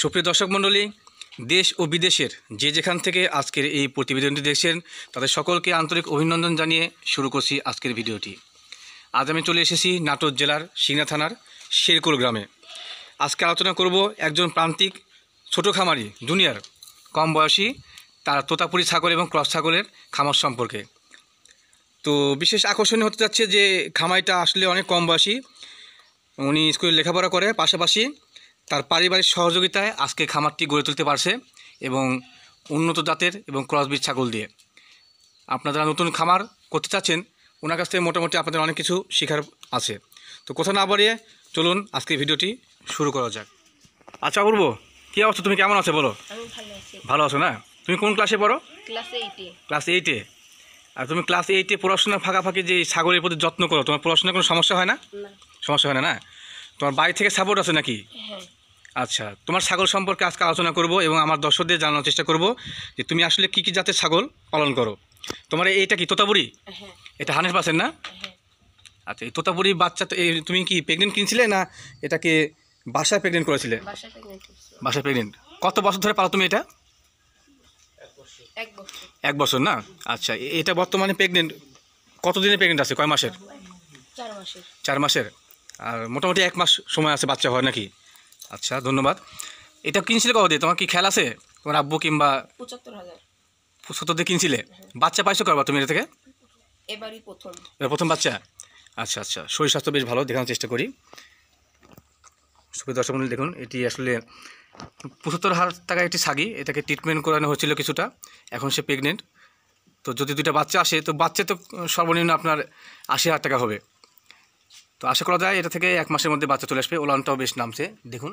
সুপ্রিয় দর্শক মণ্ডলী দেশ ও বিদেশের যে যেখান থেকে আজকের এই প্রতিবেদনটি দেখছেন তাদের সকলকে আন্তরিক অভিনন্দন জানিয়ে শুরু করছি আজকের ভিডিওটি আজ আমি চলে এসেছি নাটোর জেলার সিংনা থানার শেরকুল গ্রামে আজকে আলোচনা করব একজন প্রান্তিক ছোট খামারি দুনিয়ার কম বয়সী তার তোতাপুরি ছাগল এবং ক্রস ছাগলের খামার সম্পর্কে তো বিশেষ আকর্ষণীয় হতে যাচ্ছে যে খামাইটা আসলে অনেক কম বয়সী উনি স্কুলে লেখাপড়া করে পাশাপাশি তার পারিবারিক সহযোগিতায় আজকে খামারটি গড়ে তুলতে পারছে এবং উন্নত জাতের এবং ক্রসবিজ ছাগল দিয়ে আপনারা নতুন খামার করতে চাচ্ছেন ওনার কাছ থেকে মোটামুটি আপনাদের অনেক কিছু শেখার আছে তো কথা না বাড়িয়ে চলুন আজকে ভিডিওটি শুরু করা যাক আচ্ছা বলবো কী অবস্থা তুমি কেমন আছো বলো ভালো আছো না তুমি কোন ক্লাসে পড়ো ক্লাস এইটে আর তুমি ক্লাস এইটে পড়াশোনা ফাঁকাফাঁকি যে ছাগলের প্রতি যত্ন করো তোমার পড়াশোনার কোনো সমস্যা হয় না সমস্যা হয় না না তোমার বাড়ি থেকে সাপোর্ট আছে নাকি হ্যাঁ। আচ্ছা তোমার ছাগল সম্পর্কে আজকে আলোচনা করব এবং আমার দর্শকদের জানানোর চেষ্টা করব যে তুমি আসলে কি কি জাতের ছাগল পালন করো তোমার এইটা কি তোতাপুরি হ্যাঁ। এটা হানেস পার্সেন্ট না হ্যাঁ। আচ্ছা এই তোতাপুরি বাচ্চা তো তুমি কি প্রেগনেন্ট কিনছিলে না এটাকে বাসায় প্রেগনেন্ট করেছিলে বাসায় প্রেগনেন্ট কত বছর ধরে পালো তুমি এটা এক বছর না আচ্ছা এটা বর্তমানে প্রেগনেন্ট কতদিনে প্রেগনেন্ট আছে কয় মাসের চার মাসের আর মোটামুটি এক মাস সময় আছে বাচ্চা হয় নাকি আচ্ছা ধন্যবাদ এটা কিনছিলে কত দিয়ে তোমার কি খেয়াল আছে তোমার আব্বু কিংবা পঁচাত্তর হাজার সত্তর দিয়ে কিনছিলে বাচ্চা পাইছো করবা তুমি এটা থেকে এবারই প্রথম এবার প্রথম বাচ্চা আচ্ছা আচ্ছা শরীর স্বাস্থ্য বেশ ভালো দেখানোর চেষ্টা করি সুপ্রিয় দর্শক দেখুন এটি আসলে পঁচাত্তর হাজার টাকা একটি সাগি এটাকে ট্রিটমেন্ট করানো হয়েছিল কিছুটা এখন সে প্রেগনেন্ট তো যদি দুইটা বাচ্চা আসে তো বাচ্চা তো সর্বনিম্ন আপনার আশি হাজার টাকা হবে তো আশা করা যায় এটা থেকে এক মাসের মধ্যে বাচ্চা চলে আসবে ওলানটাও বেশ নামছে দেখুন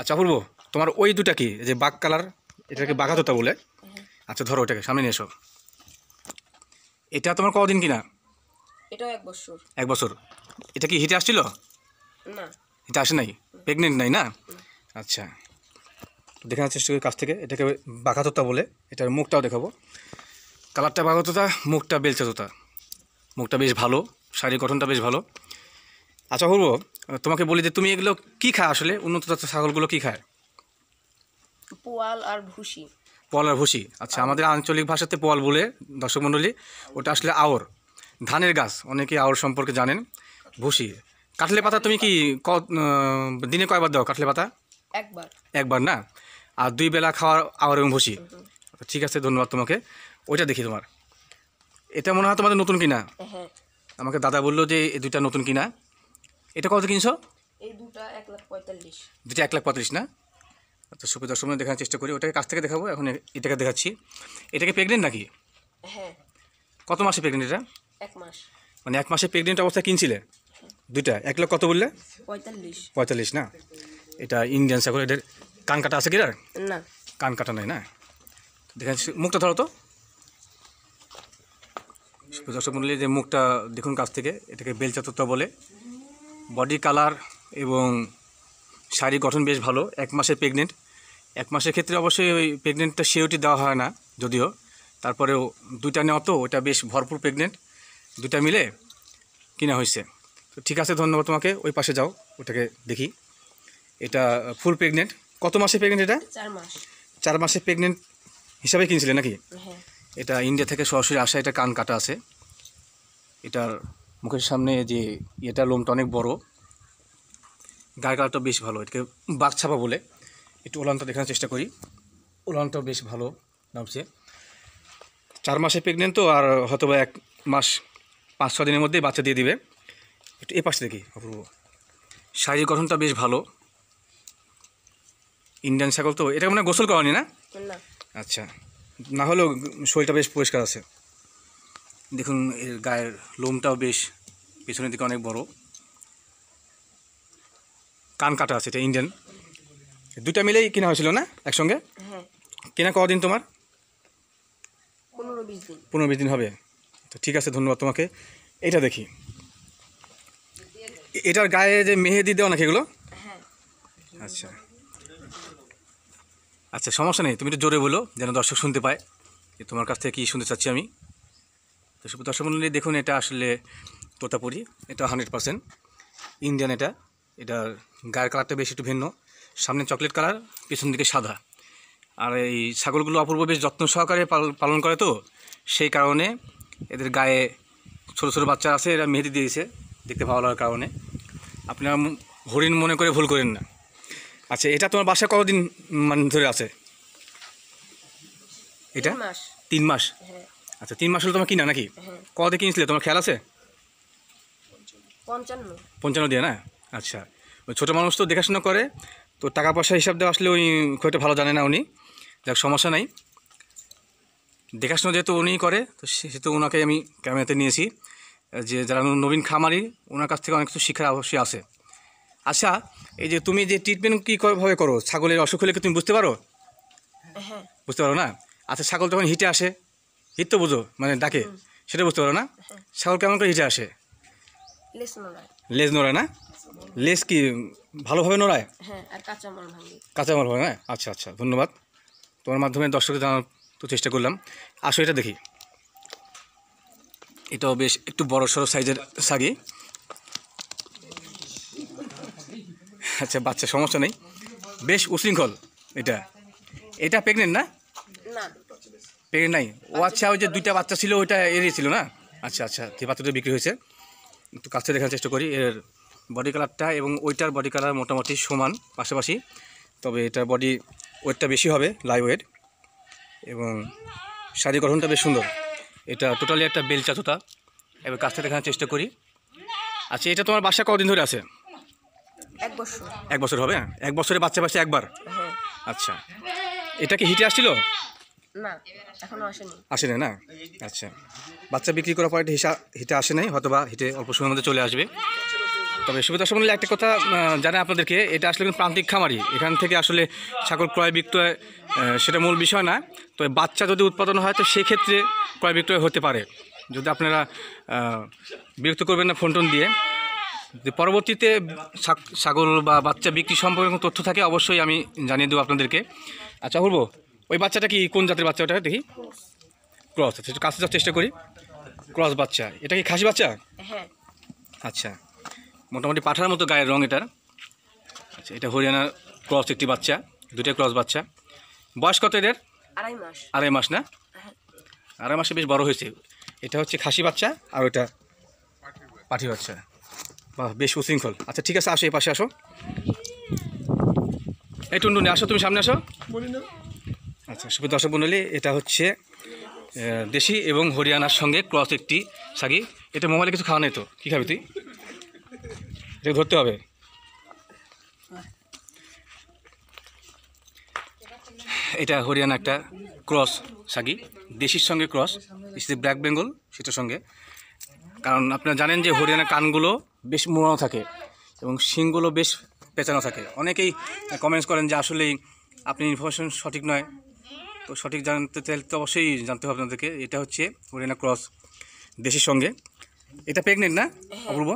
আচ্ছা অপূর্ব তোমার ওই দুটা কি যে বাঘ কালার এটাকে বাঘা তোতা বলে আচ্ছা ধরো ওটাকে সামনে নিয়ে এসো এটা তোমার কদিন কিনা এটা এক বছর এক বছর এটা কি হিটে আসছিল না হিটে আসে নাই প্রেগনেন্ট নাই না আচ্ছা দেখানোর চেষ্টা করি কাছ থেকে এটাকে বাঘাতোতা বলে এটার মুখটাও দেখাবো কালারটা বাঘাতোতা মুখটা বেলচাতোতা মুখটা বেশ ভালো শারীরিক গঠনটা বেশ ভালো আচ্ছা অপূর্ব তোমাকে বলি যে তুমি এগুলো কি খায় আসলে উন্নত জাতের ছাগলগুলো কি খায় পোয়াল আর ভুসি পোয়াল আর ভুসি আচ্ছা আমাদের আঞ্চলিক ভাষাতে পোয়াল বলে দর্শক মণ্ডলী ওটা আসলে আওর ধানের গাছ অনেকে আওর সম্পর্কে জানেন ভুসি কাঠলে পাতা তুমি কি ক দিনে কয়বার দাও কাঠলে পাতা একবার একবার না আর দুই বেলা খাওয়ার আওর এবং ভুসি ঠিক আছে ধন্যবাদ তোমাকে ওইটা দেখি তোমার এটা মনে হয় তোমাদের নতুন কিনা হ্যাঁ আমাকে দাদা বললো যে এই দুইটা নতুন কিনা এটা কত কিনছো দুটা এক লাখ পঁয়তাল্লিশ দুটা এক লাখ পঁয়তাল্লিশ না তো আচ্ছা, সুপি দর্শক দেখার চেষ্টা করি ওটাকে কাছ থেকে দেখাবো এখন এটাকে দেখাচ্ছি এটাকে প্রেগনেন্ট নাকি হ্যাঁ কত মাসে প্রেগনেন্ট এটা এক মাস মানে এক মাসে প্রেগনেন্ট অবস্থায় কিনছিলে হ্যাঁ। দুইটা এক লাখ কত বললে পঁয়তাল্লিশ পঁয়তাল্লিশ না এটা ইন্ডিয়ান সাগর এদের কান কাটা আছে কি না কান কাটা নাই না দেখাচ্ছি মুখটা ধরো তো দর্শক মন্ডলী যে মুখটা দেখুন কাছ থেকে এটাকে বেলচাতত্ব বলে বডি কালার এবং শাড়ি গঠন বেশ ভালো এক মাসে প্রেগনেন্ট এক মাসের ক্ষেত্রে অবশ্যই ওই প্রেগনেন্টটা সেওটি দেওয়া হয় না যদিও তারপরেও দুইটা নেওয়া তো ওটা বেশ ভরপুর প্রেগনেন্ট দুইটা মিলে কিনা হয়েছে তো ঠিক আছে ধন্যবাদ তোমাকে ওই পাশে যাও ওটাকে দেখি এটা ফুল প্রেগনেন্ট কত মাসে প্রেগনেন্ট এটা চার চার মাসে প্রেগনেন্ট হিসাবে কিনছিলে নাকি হ্যাঁ এটা ইন্ডিয়া থেকে সরাসরি আসা এটা কান কাটা আছে এটার মুখের সামনে যে এটা লোমটা অনেক বড় গায়ের কালারটা বেশ ভালো এটাকে বাঘ ছাপা বলে একটু ওলানটা দেখানোর চেষ্টা করি ওলানটাও বেশ ভালো নামছে চার মাসে প্রেগনেন্ট তো আর হয়তো বা এক মাস পাঁচ ছ দিনের মধ্যেই বাচ্চা দিয়ে দিবে একটু এ পাশে দেখি অপূর্ব শারীরিক গঠনটা বেশ ভালো ইন্ডিয়ান ছাগল তো এটা মানে গোসল করানি না আচ্ছা না হলেও শরীরটা বেশ পরিষ্কার আছে দেখুন এর গায়ের লোমটাও বেশ পেছনের দিকে অনেক বড় কান কাটা আছে এটা ইন্ডিয়ান দুটা মিলেই কেনা হয়েছিল না একসঙ্গে হ্যাঁ। কেনা কদিন তোমার পনেরো বিশ দিন হবে তো ঠিক আছে ধন্যবাদ তোমাকে এটা দেখি এটার গায়ে যে মেহেদি দেওয়া নাকি এগুলো হ্যাঁ। আচ্ছা আচ্ছা সমস্যা নেই তুমি একটু জোরে বলো যেন দর্শক শুনতে পায় যে তোমার কাছ থেকে কী শুনতে চাচ্ছি আমি তো দর্শক মন্ডলী দেখুন এটা আসলে তোতাপুরি এটা হান্ড্রেড পারসেন্ট ইন্ডিয়ান এটা এটা গায়ের কালারটা বেশ একটু ভিন্ন সামনে চকলেট কালার পেছন দিকে সাদা আর এই ছাগলগুলো অপূর্ব বেশ যত্ন সহকারে পালন করে তো সেই কারণে এদের গায়ে ছোটো ছোটো বাচ্চা আছে এরা মেহেদি দিয়েছে দেখতে ভালো লাগার কারণে আপনারা হরিণ মনে করে ভুল করেন না আচ্ছা এটা তোমার বাসায় কতদিন মানে ধরে আছে এটা তিন মাস হ্যাঁ। আচ্ছা তিন মাস হলো তোমার কিনা নাকি হ্যাঁ। কত কিনছিলে তোমার খেয়াল আছে পঞ্চান্ন দিয়ে না আচ্ছা ওই ছোটো মানুষ তো দেখাশোনা করে তো টাকা পয়সা হিসাব দেওয়া আসলে ওই খুব একটা ভালো জানে না উনি যাক সমস্যা নাই দেখাশোনা যেহেতু উনিই করে তো সেহেতু ওনাকে আমি ক্যামেরাতে নিয়েছি যে যারা নবীন খামারি ওনার কাছ থেকে অনেক কিছু শিক্ষার অবশ্যই আছে আচ্ছা এই যে তুমি যে ট্রিটমেন্ট কীভাবে করো ছাগলের অসুখ হলে কি তুমি বুঝতে পারো হ্যাঁ। বুঝতে পারো না আচ্ছা ছাগল যখন হিটে আসে হিট তো বুঝো মানে ডাকে সেটা বুঝতে পারো না হ্যাঁ। ছাগল কেমন করে হিটে আসে লেজ নোড়ায় না লেজ কি ভালোভাবে নোড়ায় কাঁচা ভাবে না আচ্ছা আচ্ছা ধন্যবাদ তোমার মাধ্যমে দর্শকদের জানার তো চেষ্টা করলাম আসো এটা দেখি এটাও বেশ একটু বড় সড়ো সাইজের সাগি আচ্ছা বাচ্চা সমস্যা নেই বেশ উশৃঙ্খল এটা এটা প্রেগনেন্ট না প্রেগনেন্ট নাই ও আচ্ছা ওই যে দুইটা বাচ্চা ছিল ওইটা এড়িয়ে ছিল না আচ্ছা আচ্ছা যে বাচ্চাটা বিক্রি হয়েছে একটু কাছে দেখার চেষ্টা করি এর বডি কালারটা এবং ওইটার বডি কালার মোটামুটি সমান পাশাপাশি তবে এটার বডি ওয়েটটা বেশি হবে লাইভ ওয়েট এবং শাড়ি গঠনটা বেশ সুন্দর এটা টোটালি একটা বেলচা জুতা এবার থেকে দেখানোর চেষ্টা করি আচ্ছা এটা তোমার বাসা কদিন ধরে আছে এক বছর এক বছর হবে এক বছরে বাচ্চা বাচ্চা একবার হ্যাঁ। আচ্ছা এটা কি হিটে আসছিল আসে নাই না আচ্ছা বাচ্চা বিক্রি করার পরে হিসা হিটে আসে নাই হয়তো বা হিটে অল্প সময়ের মধ্যে চলে আসবে তবে সুবিধা সম্বন্ধে একটা কথা জানাই আপনাদেরকে এটা আসলে কিন্তু প্রান্তিক খামারি এখান থেকে আসলে ছাগল ক্রয় বিক্রয় সেটা মূল বিষয় না তবে বাচ্চা যদি উৎপাদন হয় তো সেক্ষেত্রে ক্রয় বিক্রয় হতে পারে যদি আপনারা বিরক্ত করবেন না ফোন টোন দিয়ে পরবর্তীতে ছাগল বা বাচ্চা বিক্রি সম্পর্কে তথ্য থাকে অবশ্যই আমি জানিয়ে দেবো আপনাদেরকে আচ্ছা বলবো ওই বাচ্চাটা কি কোন জাতের বাচ্চা ওটা দেখি ক্রস আচ্ছা কাছে যাওয়ার চেষ্টা করি ক্রস বাচ্চা এটা কি খাসি বাচ্চা হ্যাঁ। আচ্ছা মোটামুটি পাঠার মতো গায়ের রঙ এটার আচ্ছা এটা হরিয়ানার ক্রস একটি বাচ্চা দুটাই ক্রস বাচ্চা বয়স কত এদের আড়াই মাস আড়াই মাস না হ্যাঁ। আড়াই মাসে বেশ বড় হয়েছে এটা হচ্ছে খাসি বাচ্চা আর ওটা পাঠি বাচ্চা বাহ বেশ উশৃঙ্খল আচ্ছা ঠিক আছে আসো এই পাশে আসো এই টুনটুনি আসো তুমি সামনে আসো আচ্ছা শুভ দর্শক বন্ধুলি এটা হচ্ছে দেশি এবং হরিয়ানার সঙ্গে ক্রস একটি শাগি এটা মোবাইলে কিছু খাওয়া নেই তো কী খাবি তুই এটা ধরতে হবে এটা হরিয়ানা একটা ক্রস শাগি দেশির সঙ্গে ক্রস ইস ব্ল্যাক বেঙ্গল সেটার সঙ্গে কারণ আপনারা জানেন যে হরিয়ানা কানগুলো বেশ মোড়ানো থাকে এবং শিংগুলো বেশ পেঁচানো থাকে অনেকেই কমেন্টস করেন যে আসলেই আপনি ইনফরমেশন সঠিক নয় তো সঠিক জানতে চাইলে তো অবশ্যই জানতে হবে আপনাদেরকে এটা হচ্ছে ওরেনা ক্রস দেশের সঙ্গে এটা প্রেগনেন্ট না হ্যাঁ। অপূর্ব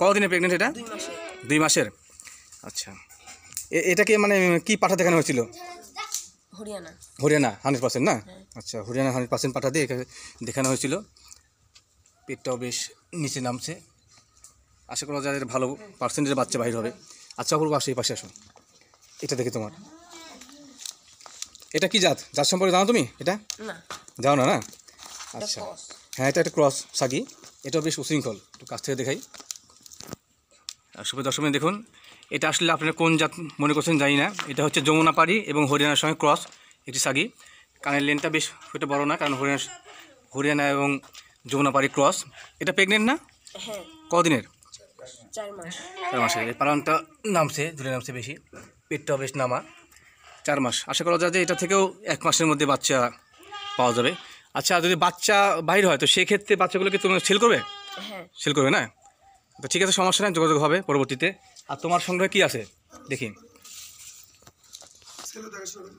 কতদিনে প্রেগনেন্ট এটা দুই মাসের আচ্ছা এটাকে মানে কি পাঠা দেখানো হয়েছিল হরিয়ানা হরিয়ানা হান্ড্রেড পার্সেন্ট না হ্যাঁ। আচ্ছা হরিয়ানা হান্ড্রেড পার্সেন্ট পাঠা দিয়ে দেখানো হয়েছিল পেটটাও বেশ নিচে নামছে আশা করা যায় ভালো পার্সেন্টেজের বাচ্চা বাইর হবে আচ্ছা অপূর্ব আসো এই পাশে আসো এটা দেখি তোমার এটা কি জাত জাত সম্পর্কে জানো তুমি এটা জানো না না আচ্ছা হ্যাঁ এটা একটা ক্রস সাগি এটা বেশ উশৃঙ্খল একটু কাছ থেকে দেখাই শুভ দশমী দেখুন এটা আসলে আপনারা কোন জাত মনে করছেন জানি না এটা হচ্ছে যমুনাপাড়ি এবং হরিয়ানার সঙ্গে ক্রস একটি সাগি কানের লেনটা বেশ সেটা বড় না কারণ হরিয়ানা হরিয়ানা এবং যমুনাপাড়ি ক্রস এটা প্রেগনেন্ট না হ্যাঁ। কদিনের চার মাস চার মাসে পালনটা নামছে ঝুলে নামছে বেশি পেটটা বেশ নামা চার মাস আশা করা যায় যে এটা থেকেও এক মাসের মধ্যে বাচ্চা পাওয়া যাবে আচ্ছা যদি বাচ্চা বাইর হয় তো সেক্ষেত্রে বাচ্চাগুলোকে তুমি সেল করবে হ্যাঁ। সেল করবে না তো ঠিক আছে সমস্যা নেই যোগাযোগ হবে পরবর্তীতে আর তোমার সংগ্রহে কি আছে দেখি ছেলে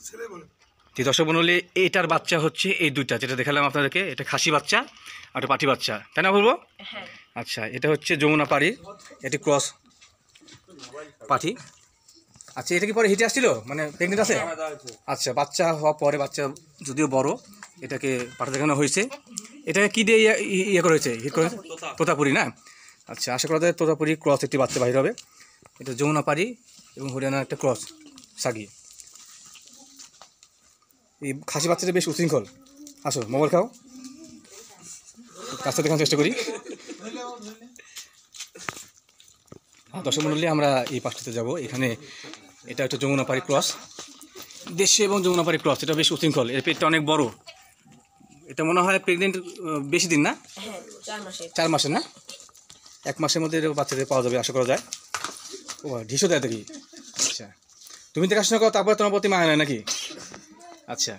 ছেলে বলে তো দর্শক বন্ধুলি এটার বাচ্চা হচ্ছে এই দুইটা যেটা দেখালাম আপনাদেরকে এটা খাসি বাচ্চা আর একটা পাটি বাচ্চা তাই না বলবো হ্যাঁ। আচ্ছা এটা হচ্ছে যমুনা পাড়ি এটি ক্রস পাঠি আচ্ছা এটা কি পরে হিটে আসছিল মানে প্রেগনেন্ট আছে হ্যাঁ, হ্যাঁ, আচ্ছা বাচ্চা হওয়ার পরে বাচ্চা যদিও বড় এটাকে পাঠা দেখানো হয়েছে এটাকে কী দিয়ে ইয়ে করা হয়েছে হিট করে তোতাপুরি না আচ্ছা আশা করা যায় তোতাপুরি ক্রস একটি বাচ্চা বাহির হবে এটা যমুনা পাড়ি এবং হরিয়ানার একটা ক্রস সাগিয়ে এই খাসি বাচ্চাটা বেশ উশৃঙ্খল আসো মোবাইল খাও কাজটা দেখানোর চেষ্টা করি হ্যাঁ দর্শক মন্ডলী আমরা এই পাশটাতে যাব এখানে এটা একটা যমুনাপাড়ি ক্রস দেশে এবং যমুনাপাড়ি ক্রস এটা বেশ উশৃঙ্খল এর পেটটা অনেক বড় এটা মনে হয় প্রেগনেন্ট বেশি দিন না হ্যাঁ, চার মাসে না এক মাসের মধ্যে বাচ্চাদের পাওয়া যাবে আশা করা যায় ও ঢিসো দেয় দেখি আচ্ছা তুমি দেখাশোনা করো তারপরে তোমার প্রতি মায় নাকি আচ্ছা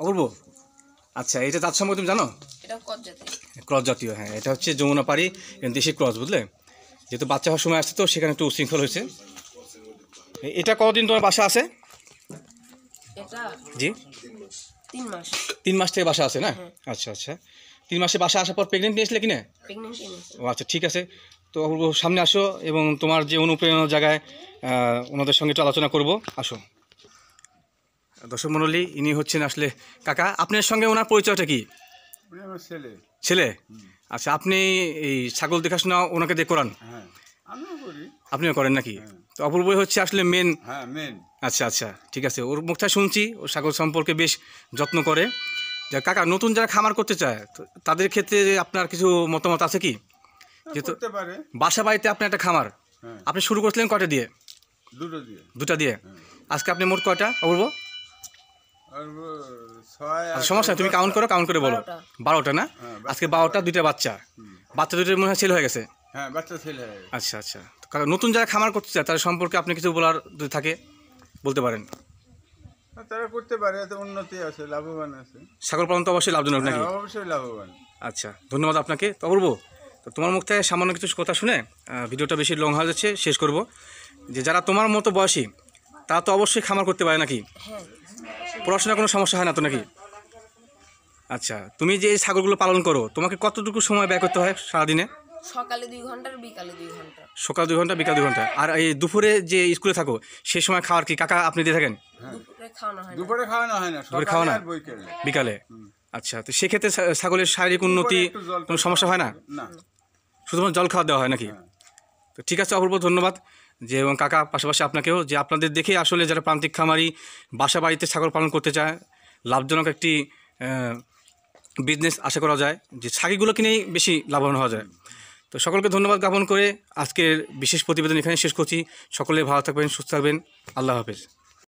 অপূর্ব আচ্ছা এটা তার সম্পর্কে তুমি জানো ক্রস জাতীয় হ্যাঁ এটা হচ্ছে যমুনাপাড়ি পাড়ি দেশি ক্রস বুঝলে যেহেতু বাচ্চা হওয়ার সময় আসছে তো সেখানে একটু উশৃঙ্খল হয়েছে এটা কতদিন তোমার বাসা আছে জি তিন মাস থেকে বাসা আছে না হ্যাঁ। আচ্ছা আচ্ছা তিন মাসে বাসা আসার পর প্রেগনেন্ট নিয়েছিলে কিনা ও আচ্ছা ঠিক আছে তো অপূর্ব সামনে আসো এবং তোমার যে অনুপ্রেরণার জায়গায় ওনাদের সঙ্গে একটু আলোচনা করবো আসো দর্শক মন্ডলী ইনি হচ্ছেন আসলে কাকা আপনার সঙ্গে ওনার পরিচয়টা কি ছেলে ছেলে আচ্ছা আপনি এই ছাগল দেখাশোনা ওনাকে দিয়ে করান হ্যাঁ, আপনিও করেন নাকি হ্যাঁ। তো অপূর্বই হচ্ছে আসলে মেন হ্যাঁ, আচ্ছা আচ্ছা ঠিক আছে ওর মুখটা শুনছি ও ছাগল সম্পর্কে বেশ যত্ন করে যা কাকা নতুন যারা খামার করতে চায় তো তাদের ক্ষেত্রে আপনার কিছু মতামত আছে কি যেহেতু বাসা বাড়িতে আপনি একটা খামার আপনি শুরু করেছিলেন কটা দিয়ে দুটো দিয়ে দুটা দিয়ে আজকে আপনি মোট কয়টা অপূর্ব আচ্ছা, সমস্যা তুমি কাউন্ট করো কাউন্ট করে বলো বারোটা না হ্যাঁ, আজকে বারোটা দুইটা বাচ্চা বাচ্চা দুইটা মনে হয় সেল হয়ে গেছে হ্যাঁ বাচ্চা আচ্ছা আচ্ছা কারণ নতুন যারা খামার করতে চায় তাদের সম্পর্কে আপনি কিছু বলার যদি থাকে বলতে পারেন হ্যাঁ, তারা করতে পারে এতে উন্নতি আছে লাভবান আছে ছাগল পালন তো অবশ্যই লাভজনক নাকি হ্যাঁ, অবশ্যই লাভবান আচ্ছা ধন্যবাদ আপনাকে অপূর্ব তো তোমার মুখ থেকে সামান্য কিছু কথা শুনে ভিডিওটা বেশি লং হয়ে যাচ্ছে শেষ করব যে যারা তোমার মতো বয়সী তারা তো অবশ্যই খামার করতে পারে নাকি পড়াশোনার কোনো সমস্যা হয় না তো নাকি আচ্ছা তুমি যে এই ছাগলগুলো পালন করো তোমাকে কতটুকু সময় ব্যয় করতে হয় সারাদিনে সকালে দুই ঘন্টা বিকালে দুই ঘন্টা সকাল দুই ঘন্টা বিকাল দুই ঘন্টা আর এই দুপুরে যে স্কুলে থাকো সেই সময় খাওয়ার কি কাকা আপনি দিয়ে থাকেন হ্যাঁ। দুপুরে খাওয়ানো হয় না দুপুরে খাওয়ানো হয় না বিকালে আচ্ছা তো সেক্ষেত্রে ছাগলের শারীরিক উন্নতি কোনো সমস্যা হয় না শুধুমাত্র জল খাওয়া দেওয়া হয় নাকি হ্যাঁ। তো ঠিক আছে অপূর্ব ধন্যবাদ যে এবং কাকা পাশাপাশি আপনাকেও যে আপনাদের দেখে আসলে যারা প্রান্তিক খামারি বাসা বাড়িতে ছাগল পালন করতে চায় লাভজনক একটি বিজনেস আশা করা যায় যে ছাগিগুলো কিনেই বেশি লাভবান হওয়া যায় তো সকলকে ধন্যবাদ জ্ঞাপন করে আজকের বিশেষ প্রতিবেদন এখানে শেষ করছি সকলে ভালো থাকবেন সুস্থ থাকবেন আল্লাহ হাফেজ